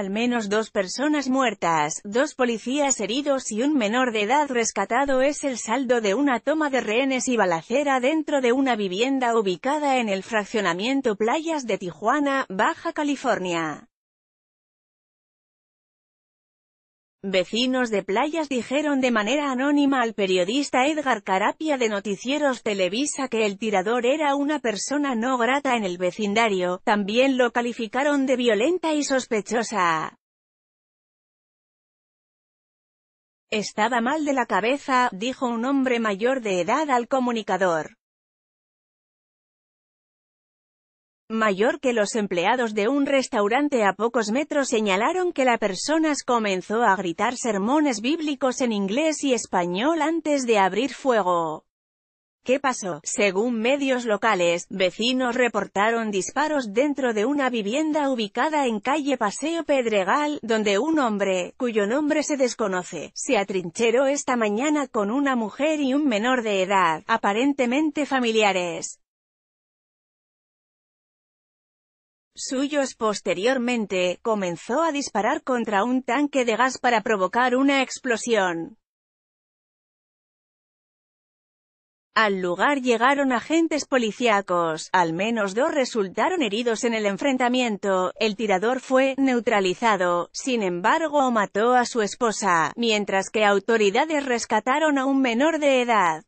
al menos dos personas muertas, dos policías heridos y un menor de edad rescatado es el saldo de una toma de rehenes y balacera dentro de una vivienda ubicada en el fraccionamiento Playas de Tijuana, Baja California. Vecinos de playas dijeron de manera anónima al periodista Edgar Carapia de Noticieros Televisa que el tirador era una persona no grata en el vecindario, también lo calificaron de violenta y sospechosa. Estaba mal de la cabeza, dijo un hombre mayor de edad al comunicador. mayor que los empleados de un restaurante a pocos metros señalaron que la persona comenzó a gritar sermones bíblicos en inglés y español antes de abrir fuego. ¿Qué pasó? Según medios locales, vecinos reportaron disparos dentro de una vivienda ubicada en calle Paseo Pedregal, donde un hombre, cuyo nombre se desconoce, se atrincheró esta mañana con una mujer y un menor de edad, aparentemente familiares. suyos posteriormente, comenzó a disparar contra un tanque de gas para provocar una explosión. Al lugar llegaron agentes policíacos, al menos dos resultaron heridos en el enfrentamiento, el tirador fue neutralizado, sin embargo mató a su esposa, mientras que autoridades rescataron a un menor de edad.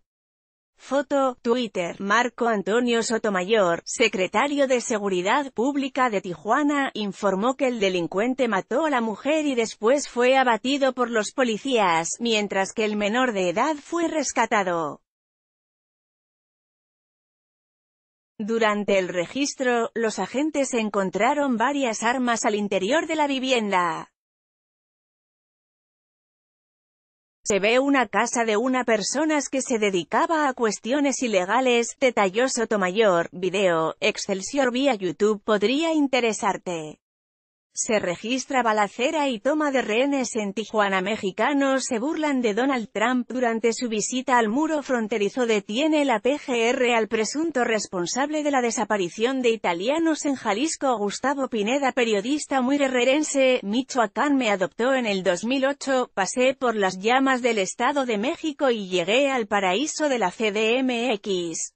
Foto, Twitter, Marco Antonio Sotomayor, secretario de Seguridad Pública de Tijuana, informó que el delincuente mató a la mujer y después fue abatido por los policías, mientras que el menor de edad fue rescatado. Durante el registro, los agentes encontraron varias armas al interior de la vivienda. Se ve una casa de una personas que se dedicaba a cuestiones ilegales, detalló Sotomayor, video, Excelsior vía YouTube podría interesarte. Se registra balacera y toma de rehenes en Tijuana. Mexicanos se burlan de Donald Trump durante su visita al muro fronterizo. Detiene la PGR al presunto responsable de la desaparición de italianos en Jalisco. Gustavo Pineda, periodista muy guerrerense Michoacán me adoptó en el 2008, pasé por las llamas del Estado de México y llegué al paraíso de la CDMX.